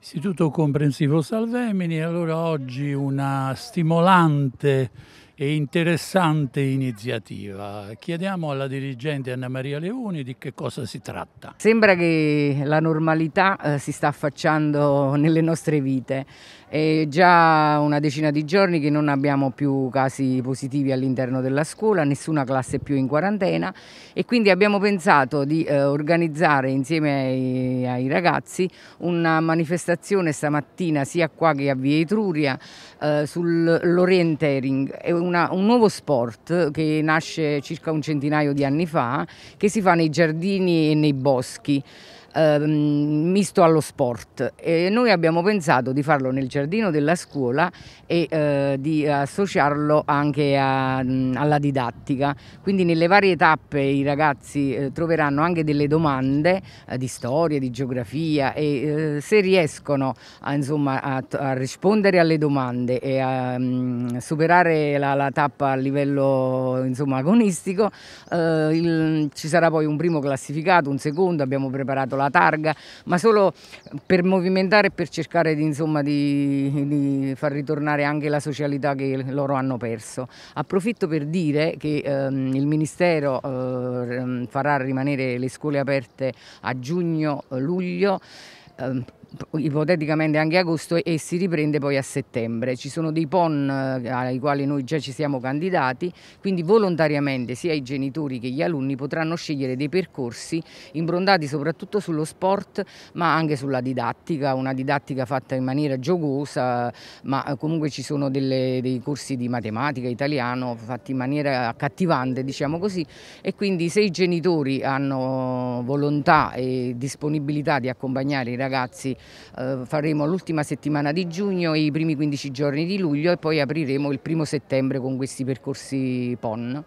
Istituto Comprensivo Salvemini, allora oggi una stimolante e interessante iniziativa. Chiediamo alla dirigente Anna Maria Leoni di che cosa si tratta. Sembra che la normalità eh, si sta affacciando nelle nostre vite. È già una decina di giorni che non abbiamo più casi positivi all'interno della scuola, nessuna classe più in quarantena e quindi abbiamo pensato di eh, organizzare insieme ai, ai, ragazzi una manifestazione stamattina sia qua che a Via Etruria eh, sull'orientering una, un nuovo sport che nasce circa un centinaio di anni fa, che si fa nei giardini e nei boschi eh, misto allo sport e noi abbiamo pensato di farlo nel giardino della scuola e eh, di associarlo anche a, alla didattica, quindi nelle varie tappe i ragazzi eh, troveranno anche delle domande eh, di storia, di geografia e eh, se riescono a, insomma, a, a, rispondere alle domande e a mh, superare la, la, tappa a livello insomma, agonistico eh, il, ci sarà poi un primo classificato, un secondo, abbiamo preparato la targa, ma solo per movimentare e per cercare di, insomma, di, di far ritornare anche la socialità che loro hanno perso. Approfitto per dire che ehm, il Ministero eh, farà rimanere le scuole aperte a giugno-luglio ehm, ipoteticamente anche agosto e si riprende poi a settembre. Ci sono dei PON eh, ai quali noi già ci siamo candidati, quindi volontariamente sia i genitori che gli alunni potranno scegliere dei percorsi improntati soprattutto sullo sport ma anche sulla didattica, una didattica fatta in maniera giocosa, ma eh, comunque ci sono delle, dei corsi di matematica, italiano fatti in maniera accattivante diciamo così e quindi se i genitori hanno volontà e disponibilità di accompagnare i ragazzi eh, faremo l'ultima settimana di giugno e i primi 15 giorni di luglio e poi apriremo il primo settembre con questi percorsi PON.